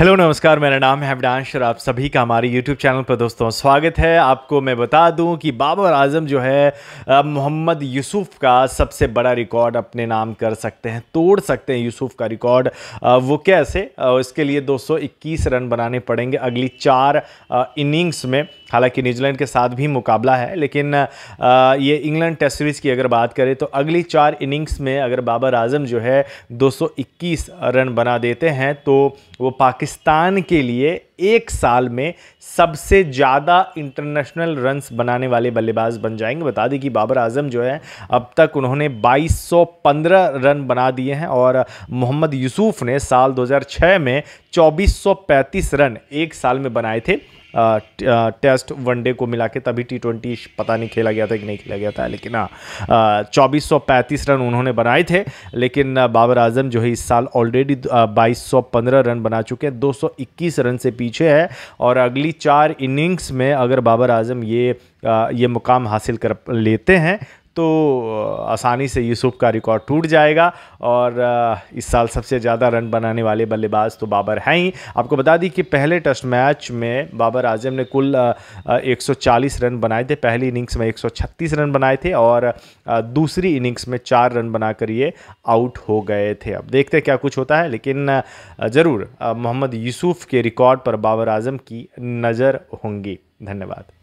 hello नमस्कार मेरा नाम है अविडांश और आप सभी का हमारे यूट्यूब चैनल पर दोस्तों स्वागत है आपको मैं बता दूं कि बाबर आजम जो है मोहम्मद यूसुफ का सबसे बड़ा रिकॉर्ड अपने नाम कर सकते हैं तोड़ सकते हैं यूसुफ का रिकॉर्ड वो कैसे इसके लिए 221 रन बनाने पड़ेंगे अगली चार इनिंग्स में हालांकि न्यूजीलैंड के साथ भी मुकाबला है लेकिन ये इंग्लैंड टेस्ट सीरीज़ की अगर बात करें तो अगली चार इनिंग्स में अगर बाबर आजम जो है 221 रन बना देते हैं तो वो पाकिस्तान के लिए एक साल में सबसे ज़्यादा इंटरनेशनल रन्स बनाने वाले बल्लेबाज बन जाएंगे बता दें कि बाबर आजम जो है अब तक उन्होंने 2215 रन बना दिए हैं और मोहम्मद यूसुफ ने साल 2006 में 2435 रन एक साल में बनाए थे टेस्ट वनडे को मिला के तभी टी ट्वेंटी पता नहीं खेला गया था कि नहीं खेला गया था लेकिन हाँ चौबीस रन उन्होंने बनाए थे लेकिन बाबर आजम जो है इस साल ऑलरेडी बाईस रन बना चुके हैं 221 रन से पीछे है और अगली चार इनिंग्स में अगर बाबर आजम ये ये मुकाम हासिल कर लेते हैं तो आसानी से यूसुफ का रिकॉर्ड टूट जाएगा और इस साल सबसे ज़्यादा रन बनाने वाले बल्लेबाज तो बाबर हैं ही आपको बता दी कि पहले टेस्ट मैच में बाबर आजम ने कुल 140 रन बनाए थे पहली इनिंग्स में 136 रन बनाए थे और दूसरी इनिंग्स में चार रन बनाकर ये आउट हो गए थे अब देखते क्या कुछ होता है लेकिन ज़रूर मोहम्मद यूसुफ के रिकॉर्ड पर बाबर आजम की नज़र होंगी धन्यवाद